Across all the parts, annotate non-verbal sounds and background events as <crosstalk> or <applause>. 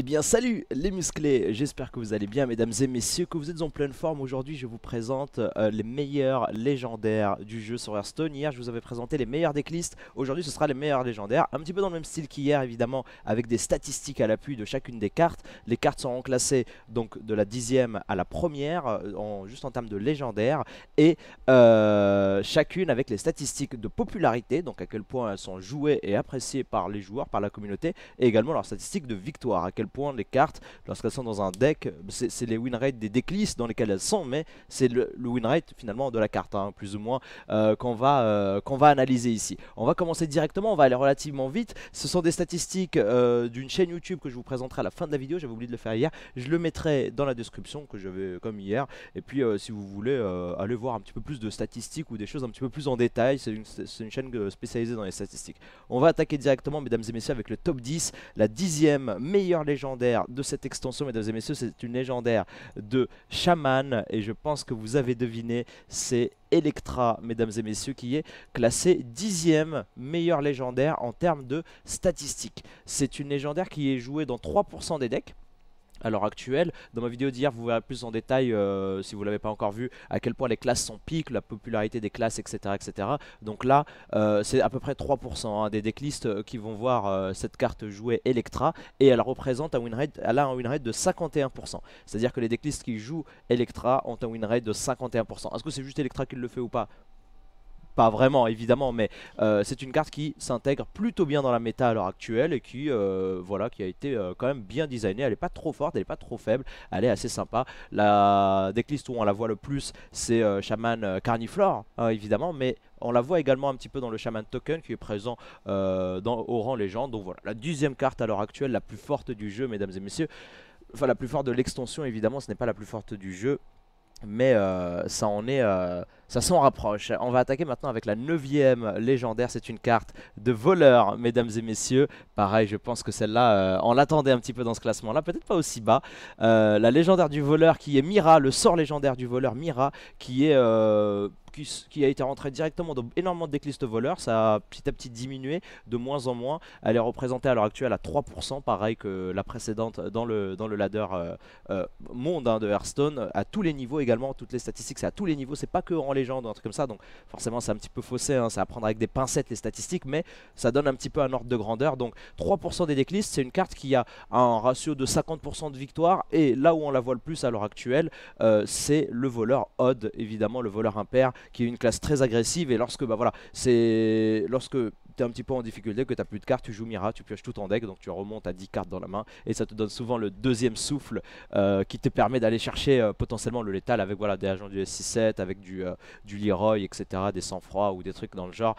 Eh bien salut les musclés, j'espère que vous allez bien mesdames et messieurs, que vous êtes en pleine forme. Aujourd'hui je vous présente euh, les meilleurs légendaires du jeu sur Hearthstone. Hier je vous avais présenté les meilleurs decklists, aujourd'hui ce sera les meilleurs légendaires. Un petit peu dans le même style qu'hier évidemment, avec des statistiques à l'appui de chacune des cartes. Les cartes seront classées donc de la dixième à la première, euh, juste en termes de légendaires. Et euh, chacune avec les statistiques de popularité, donc à quel point elles sont jouées et appréciées par les joueurs, par la communauté. Et également leurs statistiques de victoire, à quel point les cartes, lorsqu'elles sont dans un deck, c'est les win rates des decklists dans lesquelles elles sont, mais c'est le, win rate finalement de la carte, hein, plus ou moins, euh, qu'on va, euh, qu'on va analyser ici. On va commencer directement, on va aller relativement vite. Ce sont des statistiques euh, d'une chaîne YouTube que je vous présenterai à la fin de la vidéo, j'avais oublié de le faire hier. Je le mettrai dans la description, que j'avais comme hier. Et puis si vous voulez aller voir un petit peu plus de statistiques ou des choses un petit peu plus en détail, c'est une, une, chaîne spécialisée dans les statistiques. On va attaquer directement, mesdames et messieurs, avec le top 10, la dixième meilleure légendaire de cette extension, mesdames et messieurs, c'est une légendaire de Shaman. Et je pense que vous avez deviné, c'est Electra, mesdames et messieurs, qui est classée dixième meilleure légendaire en termes de statistiques. C'est une légendaire qui est jouée dans 3% des decks à l'heure actuelle. Dans ma vidéo d'hier, vous verrez plus en détail, euh, si vous ne l'avez pas encore vu, à quel point les classes sont piques, la popularité des classes, etc. etc. Donc là, euh, c'est à peu près 3% hein, des decklists euh, qui vont voir cette carte jouer Electra, et elle représente un winrate elle a un win de 51%. C'est-à-dire que les decklists qui jouent Electra ont un win rate de 51%. Est-ce que c'est juste Electra qui le fait ou pas pas vraiment évidemment, mais euh, c'est une carte qui s'intègre plutôt bien dans la méta à l'heure actuelle et qui, euh, voilà, qui a été euh, quand même bien designée. Elle est pas trop forte, elle est pas trop faible, elle est assez sympa. La decklist où on la voit le plus, c'est Shaman Carniflore, hein, évidemment, mais on la voit également un petit peu dans le chaman Token qui est présent dans rang Légende. Donc voilà, la deuxième carte à l'heure actuelle, la plus forte du jeu, mesdames et messieurs. Enfin, la plus forte de l'extension, évidemment, ce n'est pas la plus forte du jeu. Mais euh, ça en est euh, ça s'en rapproche. On va attaquer maintenant avec la neuvième légendaire. C'est une carte de voleur, mesdames et messieurs. Pareil, je pense que celle-là, euh, on l'attendait un petit peu dans ce classement-là, peut-être pas aussi bas. la légendaire du voleur qui est Mira, le sort légendaire du voleur Mira, qui est qui, a été rentré directement dans énormément de déclistes voleurs. Ça a petit à petit diminué, de moins en moins. Elle est représentée à l'heure actuelle à 3%, pareil que la précédente dans le, dans le ladder euh, euh, monde hein, de Hearthstone, à tous les niveaux également, toutes les statistiques, c'est à tous les niveaux, c'est pas que en légende, un truc comme ça, donc forcément c'est un petit peu faussé, hein, c'est à prendre avec des pincettes les statistiques, mais ça donne un petit peu un ordre de grandeur, donc 3% des déclistes c'est une carte qui a un ratio de 50% de victoire, et là où on la voit le plus à l'heure actuelle, euh, c'est le voleur odd, évidemment le voleur impair, qui est une classe très agressive. Et lorsque, bah voilà, c'est lorsque tu es un petit peu en difficulté, que tu plus de cartes, tu joues Mira, tu pioches tout ton deck, donc tu remontes à 10 cartes dans la main. Et ça te donne souvent le deuxième souffle euh, qui te permet d'aller chercher euh, potentiellement le létal avec voilà, des agents du S6-7, avec du, euh, du Leroy, etc., des sang-froid ou des trucs dans le genre.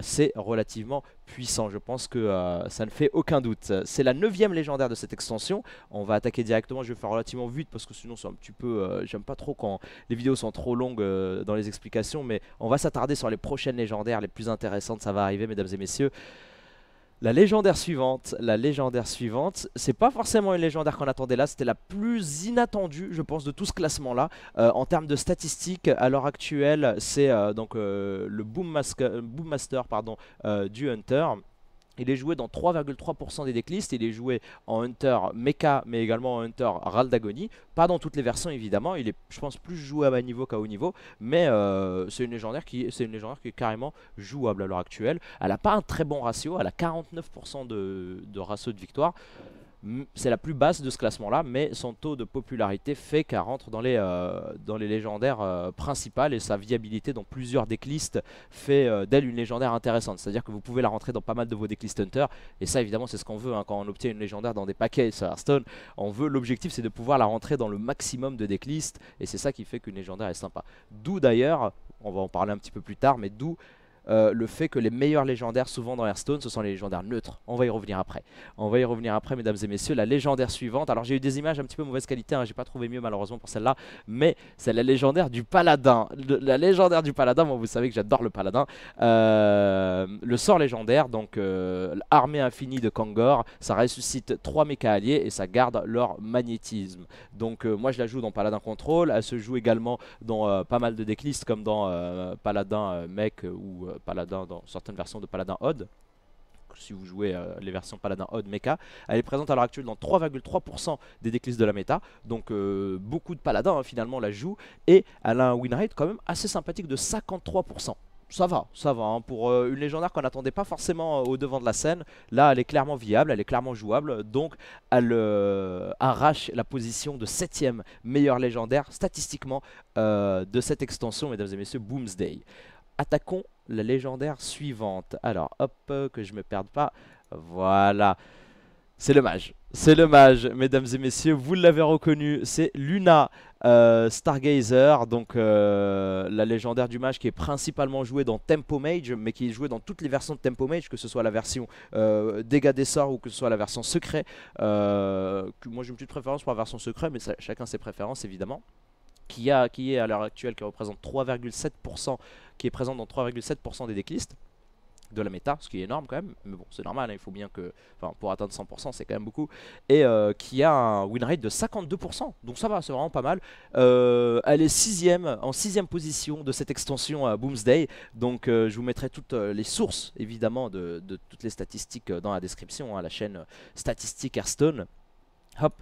c'est relativement puissant, je pense que euh, ça ne fait aucun doute. C'est la neuvième légendaire de cette extension, on va attaquer directement, je vais faire relativement vite parce que sinon c'est un petit peu, euh, j'aime pas trop quand les vidéos sont trop longues euh, dans les explications, mais on va s'attarder sur les prochaines légendaires les plus intéressantes, ça va arriver mesdames et messieurs. La légendaire suivante, la légendaire suivante, c'est pas forcément une légendaire qu'on attendait là, c'était la plus inattendue, je pense, de tout ce classement-là. Euh, en termes de statistiques, à l'heure actuelle, c'est euh, donc euh, le Boom, Master, du Hunter. Il est joué dans 3,3% des decklists, il est joué en Hunter Mecha, mais également en Hunter Raldagoni. Pas dans toutes les versions évidemment, il est je pense plus joué à bas niveau qu'à haut niveau, mais euh, c'est une légendaire qui une légendaire qui est carrément jouable à l'heure actuelle. Elle n'a pas un très bon ratio, elle a 49% de ratio de victoire c'est la plus basse de ce classement-là, mais son taux de popularité fait qu'elle rentre dans les, euh, dans les légendaires euh, principales et sa viabilité dans plusieurs decklists fait euh, d'elle une légendaire intéressante. C'est-à-dire que vous pouvez la rentrer dans pas mal de vos decklist hunters, et ça évidemment c'est ce qu'on veut hein. quand on obtient une légendaire dans des paquets sur Hearthstone. On veut, l'objectif c'est de pouvoir la rentrer dans le maximum de decklists, et c'est ça qui fait qu'une légendaire est sympa. D'où d'ailleurs, on va en parler un petit peu plus tard, mais d'où euh, le fait que les meilleurs légendaires souvent dans Hearthstone, ce sont les légendaires neutres. On va y revenir après. On va y revenir après, mesdames et messieurs. La légendaire suivante, alors j'ai eu des images un petit peu mauvaise qualité, hein, j'ai pas trouvé mieux malheureusement pour celle-là, mais c'est la légendaire du paladin. la légendaire du paladin, vous savez que j'adore le paladin. Euh, le sort légendaire, donc euh, l'armée infinie de Kangor, ça ressuscite 3 méca alliés et ça garde leur magnétisme. Donc moi je la joue dans Paladin contrôle, elle se joue également dans pas mal de decklists comme dans Paladin mec ou euh, Paladin dans certaines versions de Paladin Odd si vous jouez euh, les versions Paladin Odd Mecha. Elle est présente à l'heure actuelle dans 3,3% des déclisses de la méta. Donc euh, beaucoup de Paladins hein, finalement la jouent. Et elle a un win rate quand même assez sympathique de 53%. Ça va, ça va. Hein. Pour une légendaire qu'on n'attendait pas forcément au devant de la scène, là elle est clairement viable, elle est clairement jouable. Donc elle arrache la position de 7ème meilleure légendaire statistiquement de cette extension, mesdames et messieurs, Boomsday. Attaquons la légendaire suivante. Alors, hop, euh, que je me perde pas. Voilà. C'est le mage. C'est le mage, mesdames et messieurs. Vous l'avez reconnu, c'est Luna euh, Stargazer, donc euh, la légendaire du mage qui est principalement jouée dans Tempo Mage, mais qui est jouée dans toutes les versions de Tempo Mage, que ce soit la version dégâts des sorts ou que ce soit la version secret. moi j'ai une petite préférence pour la version secret, mais chacun ses préférences évidemment qui, a, qui est à l'heure actuelle, qui représente 3,7%, qui est présent dans 3,7% des decklists de la méta, ce qui est énorme quand même, mais bon c'est normal, hein, il faut bien que, enfin pour atteindre 100% c'est quand même beaucoup, et euh, qui a un win rate de 52%, donc ça va, c'est vraiment pas mal. Euh, elle est sixième, en sixième position de cette extension à Boomsday, donc euh, je vous mettrai toutes les sources évidemment de, toutes les statistiques dans la description, à hein, la chaîne Statistique Hearthstone. Hop,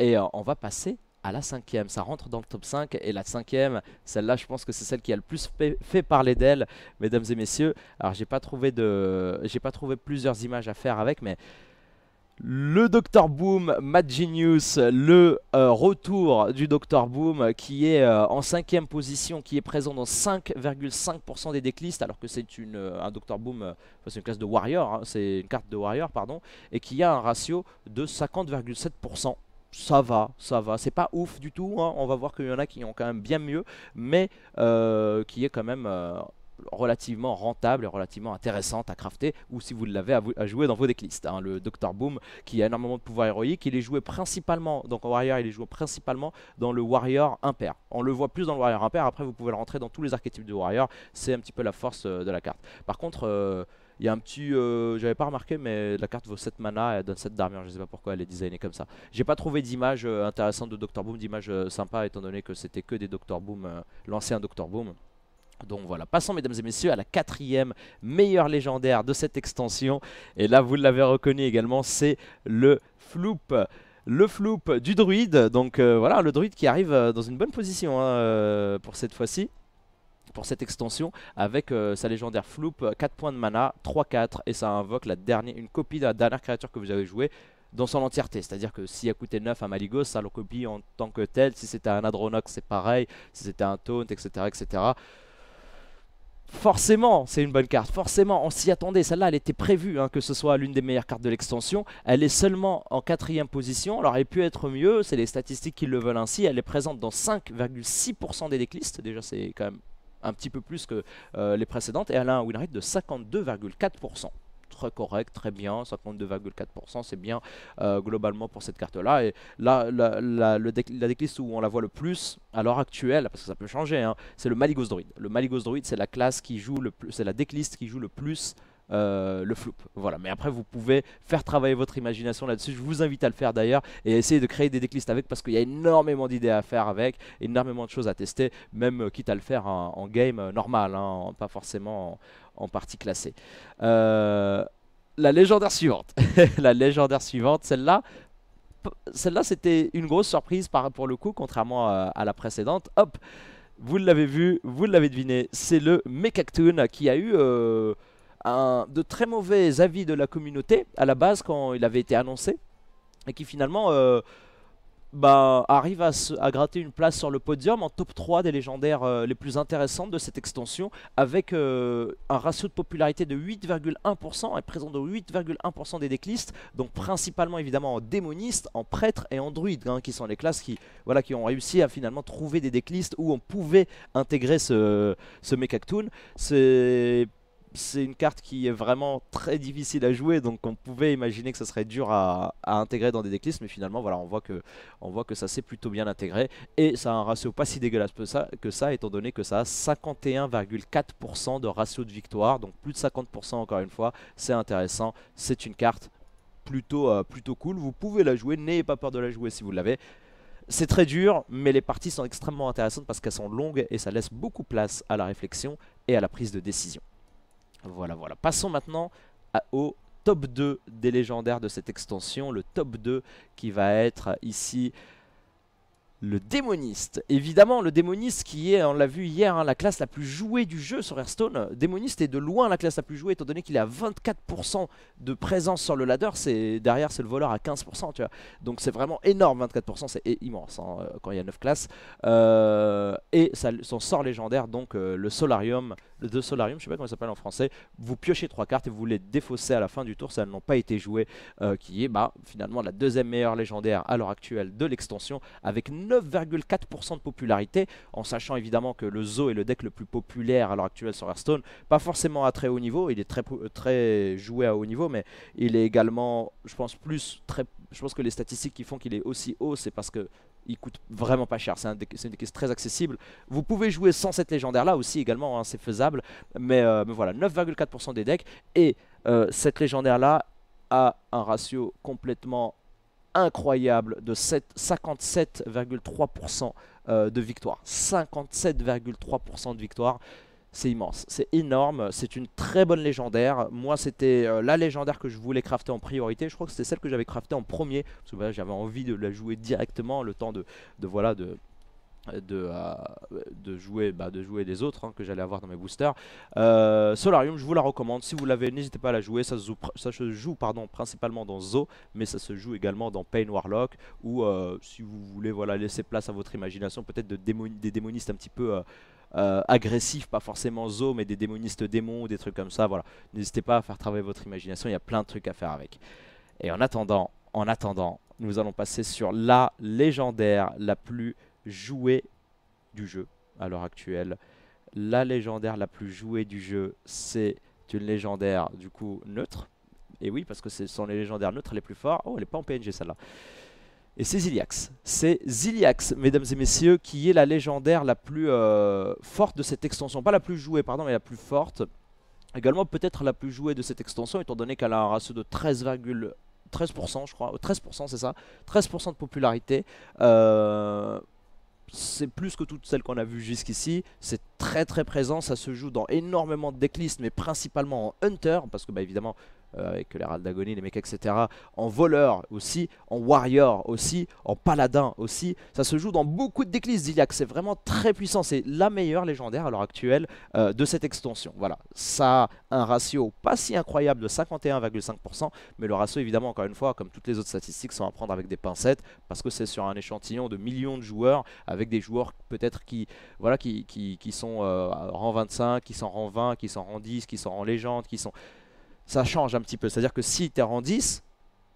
et on va passer à la cinquième. Ça rentre dans le top 5 et la cinquième, celle-là, je pense que c'est celle qui a le plus fait parler d'elle, mesdames et messieurs. Alors j'ai pas trouvé de, j'ai pas trouvé plusieurs images à faire avec, mais le Dr Boom, Mad Genius, le euh, retour du Dr Boom qui est euh, en cinquième position, qui est présent dans 5,5% des déclistes alors que c'est une euh, un Dr Boom, c'est une classe de Warrior, hein, c'est une carte de Warrior pardon, et qui a un ratio de 50,7% ça va, ça va. C'est pas ouf du tout. Hein. On va voir qu'il y en a qui ont quand même bien mieux, mais euh, qui est quand même euh, relativement rentable et relativement intéressante à crafter, ou si vous l'avez à, jouer dans vos decklists. Hein. Le Dr Boom, qui a énormément de pouvoir héroïque, il est joué principalement, donc Warrior, il est joué principalement dans le Warrior impair. On le voit plus dans le Warrior impair, après vous pouvez le rentrer dans tous les archétypes de Warrior, c'est un petit peu la force euh, de la carte. Par contre il y a un petit. Euh, j'avais pas remarqué, mais la carte vaut 7 mana et elle donne 7 d'armure. Je sais pas pourquoi elle est designée comme ça. J'ai pas trouvé d'image euh, intéressante de Dr. Boom, d'image euh, sympa, étant donné que c'était que des Doctor Boom, l'ancien Dr. Boom. Donc voilà, passons mesdames et messieurs à la quatrième meilleure légendaire de cette extension. Et là, vous l'avez reconnu également, c'est le Floop le floop du druide. Donc voilà, le druide qui arrive dans une bonne position hein, pour cette fois-ci pour cette extension avec euh, sa légendaire Floop, 4 euh, points de mana, 3-4 et ça invoque la dernière, une copie de la dernière créature que vous avez jouée dans son entièreté, c'est-à-dire que si a coûté 9 à Maligos, ça le copie en tant que tel, si c'était un Adronox c'est pareil, si c'était un Taunt, etc. etc. Forcément, c'est une bonne carte. Forcément, on s'y attendait. Celle-là, elle était prévue hein, que ce soit l'une des meilleures cartes de l'extension. Elle est seulement en quatrième position. Alors, elle pu être mieux. C'est les statistiques qui le veulent ainsi. Elle est présente dans 5,6% des decklists. Déjà, c'est quand même un petit peu plus que euh, les précédentes, et elle a un win rate de 52,4% très correct, très bien, 52,4%, c'est bien euh, globalement pour cette carte-là. Et là, la, la, où on la voit le plus à l'heure actuelle, parce que ça peut changer, hein, c'est le Maligos Druid. Le Maligos Druid, c'est la classe qui joue le plus, c'est la decklist qui joue le plus euh, le floop. Voilà, mais après vous pouvez faire travailler votre imagination là-dessus. Je vous invite à le faire d'ailleurs et essayer de créer des decklists avec parce qu'il y a énormément d'idées à faire avec, énormément de choses à tester, même euh, quitte à le faire en, game euh, normal, hein, pas forcément en, partie classée. la légendaire suivante, <laughs> la légendaire suivante, celle-là, celle-là c'était une grosse surprise par, pour le coup, contrairement à, la précédente. Hop, vous l'avez vu, vous l'avez deviné, c'est le Mechactoon qui a eu de très mauvais avis de la communauté à la base quand il avait été annoncé et qui finalement euh, ben, arrive à, gratter une place sur le podium en top 3 des légendaires euh, les plus intéressantes de cette extension avec euh, un ratio de popularité de 8,1% et présent de 8,1% des déclistes donc principalement évidemment en démonistes en prêtres et en druides hein, qui sont les classes qui, voilà, qui ont réussi à finalement trouver des déclistes où on pouvait intégrer ce, ce Mechactoon c'est c'est une carte qui est vraiment très difficile à jouer, donc on pouvait imaginer que ça serait dur à, intégrer dans des déclistes mais finalement voilà, on voit que, on voit que ça s'est plutôt bien intégré, et ça a un ratio pas si dégueulasse que ça, que ça étant donné que ça a 51,4% de ratio de victoire, donc plus de 50% encore une fois, c'est intéressant, c'est une carte plutôt, euh, plutôt cool, vous pouvez la jouer, n'ayez pas peur de la jouer si vous l'avez, c'est très dur, mais les parties sont extrêmement intéressantes parce qu'elles sont longues et ça laisse beaucoup place à la réflexion et à la prise de décision. Voilà, voilà. Passons maintenant au top 2 des légendaires de cette extension. Le top 2 qui va être ici le démoniste. Évidemment, le démoniste qui est, on l'a vu hier, hein, la classe la plus jouée du jeu sur Hearthstone. Démoniste est de loin la classe la plus jouée, étant donné qu'il est à 24% de présence sur le ladder. C'est derrière, c'est le voleur à 15%, tu vois. Donc c'est vraiment énorme, 24%, c'est immense hein, euh, quand il y a 9 classes. Euh, et son sort légendaire, donc euh, le Solarium de Solarium, je sais pas comment ça s'appelle en français, vous piochez trois cartes et vous les défaussez à la fin du tour, elles n'ont pas été jouées, euh, qui est bah, finalement la deuxième meilleure légendaire à l'heure actuelle de l'extension, avec 9,4% de popularité, en sachant évidemment que le zoo est le deck le plus populaire à l'heure actuelle sur Hearthstone, pas forcément à très haut niveau, il est très, très joué à haut niveau, mais il est également, je pense, plus très je pense que les statistiques qui font qu'il est aussi haut, c'est parce que il coûte vraiment pas cher, c'est un une caisses très accessible. Vous pouvez jouer sans cette légendaire là aussi également, hein, c'est faisable, mais, euh, voilà, 9,4% des decks, et euh, cette légendaire là a un ratio complètement incroyable de 57,3% euh, de victoire. 57,3% de victoire, c'est immense, c'est énorme, c'est une très bonne légendaire. Moi, c'était euh, la légendaire que je voulais crafter en priorité. Je crois que c'était celle que j'avais craftée en premier, parce que bah, j'avais envie de la jouer directement, le temps de, voilà, de, euh, de, jouer bah, de jouer des autres hein, que j'allais avoir dans mes boosters euh, Solarium je vous la recommande si vous l'avez n'hésitez pas à la jouer ça se joue, ça se joue pardon, principalement dans Zo mais ça se joue également dans Pain Warlock ou si vous voulez voilà, laisser place à votre imagination peut-être de des démonistes un petit peu agressif euh, agressifs, pas forcément zo, mais des démonistes démons ou des trucs comme ça. Voilà, n'hésitez pas à faire travailler votre imagination, il y a plein de trucs à faire avec. Et en attendant, en attendant, nous allons passer sur la légendaire la plus jouée du jeu à l'heure actuelle. La légendaire la plus jouée du jeu, c'est une légendaire du coup neutre. Et oui, parce que ce sont les légendaires neutres les plus forts. Oh, elle est pas en PNG celle-là. Et c'est Ziliax. C'est Ziliax, mesdames et messieurs, qui est la légendaire la plus euh, forte de cette extension. Pas la plus jouée, pardon, mais la plus forte. Également peut-être la plus jouée de cette extension, étant donné qu'elle a un ratio de 13,13%, 13%, je crois. 13%, euh, c'est ça 13% de popularité. Euh, c'est plus que toutes celles qu'on a vues jusqu'ici. C'est très très présent, ça se joue dans énormément de decklists, mais principalement en Hunter, parce que bah, évidemment euh, avec râles d'Agonie, les mecs, etc. En voleur aussi, en warrior aussi, en paladin aussi. Ça se joue dans beaucoup de déclis Ziliac, c'est vraiment très puissant. C'est la meilleure légendaire à l'heure actuelle euh, de cette extension. Voilà, ça a un ratio pas si incroyable de 51,5%, mais le ratio évidemment, encore une fois, comme toutes les autres statistiques, sont à prendre avec des pincettes, parce que c'est sur un échantillon de millions de joueurs, avec des joueurs peut-être qui, voilà, qui, sont rang rang 25, qui sont euh, rang 20, qui sont rang 10, qui sont en légende, qui sont ça change un petit peu. C'est-à-dire que si tu es rang 10,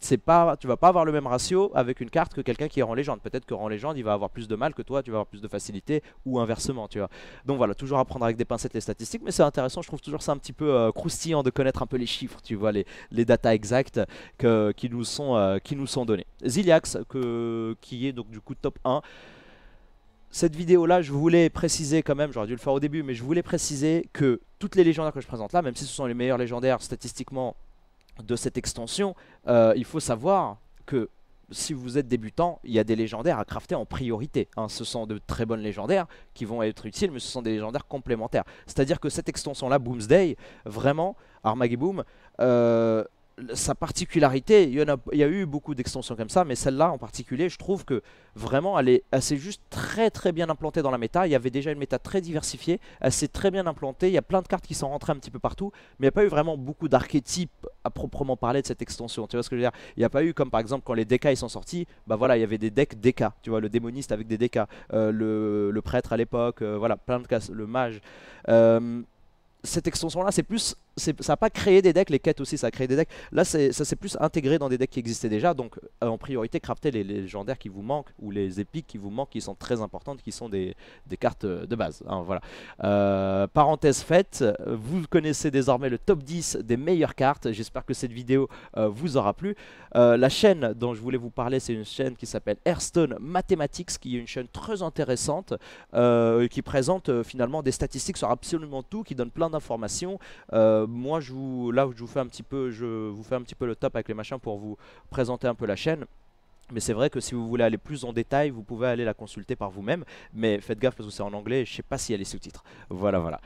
c'est pas, tu vas pas avoir le même ratio avec une carte que quelqu'un qui est rang légende. Peut-être que rang légende, il va avoir plus de mal que toi, tu vas avoir plus de facilité ou inversement, tu vois. Donc voilà, toujours à prendre avec des pincettes les statistiques, mais c'est intéressant, je trouve toujours ça un petit peu euh, croustillant de connaître un peu les chiffres, tu vois, les, les datas exactes qui, nous sont, euh, qui nous sont données. Ziliax, qui est donc du coup top 1 cette vidéo-là, je voulais préciser quand même, j'aurais dû le faire au début, mais je voulais préciser que toutes les légendaires que je présente là, même si ce sont les meilleurs légendaires statistiquement de cette extension, euh, il faut savoir que si vous êtes débutant, il y a des légendaires à crafter en priorité. Hein. Ce sont de très bonnes légendaires qui vont être utiles, mais ce sont des légendaires complémentaires. C'est-à-dire que cette extension-là, Boomsday, vraiment, Armageddon, euh, sa particularité, il y, en a, il eu beaucoup d'extensions comme ça, mais celle-là en particulier, je trouve que vraiment, elle s'est elle juste très très bien implantée dans la méta. Il y avait déjà une méta très diversifiée, elle s'est très bien implantée, il y a plein de cartes qui sont rentrées un petit peu partout, mais il n'y a pas eu vraiment beaucoup d'archétypes à proprement parler de cette extension, tu vois ce que je veux dire Il n'y a pas eu comme par exemple quand les DK ils sont sortis, bah voilà, il y avait des decks DK, tu vois, le démoniste avec des DK, euh, le, le, prêtre à l'époque, euh, voilà, plein de cas, le mage. Euh, cette extension-là, c'est plus ça n'a pas créé des decks, les quêtes aussi ça a créé des decks. Là ça s'est plus intégré dans des decks qui existaient déjà, donc euh, en priorité crafter les, légendaires qui vous manquent ou les épiques qui vous manquent, qui sont très importantes, qui sont des, des cartes euh, de base. Hein, voilà. Euh, parenthèse faite, vous connaissez désormais le top 10 des meilleures cartes, j'espère que cette vidéo vous aura plu. la chaîne dont je voulais vous parler c'est une chaîne qui s'appelle Hearthstone Mathematics, qui est une chaîne très intéressante, qui présente finalement des statistiques sur absolument tout, qui donne plein d'informations. Euh, moi, je vous, là, je vous fais un petit peu, je vous fais un petit peu le top avec les machins pour vous présenter un peu la chaîne. Mais c'est vrai que si vous voulez aller plus en détail, vous pouvez aller la consulter par vous-même. Mais faites gaffe parce que c'est en anglais, je ne sais pas s'il y a les sous titres Voilà, voilà.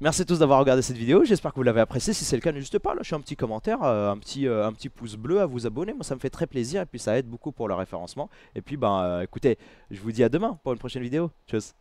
Merci à tous d'avoir regardé cette vidéo, j'espère que vous l'avez appréciée, si c'est le cas n'hésitez pas à lâcher un petit commentaire, euh, un, petit, euh, un petit pouce bleu, à vous abonner, moi ça me fait très plaisir et puis ça aide beaucoup pour le référencement. Et puis ben écoutez, je vous dis à demain pour une prochaine vidéo, tchuss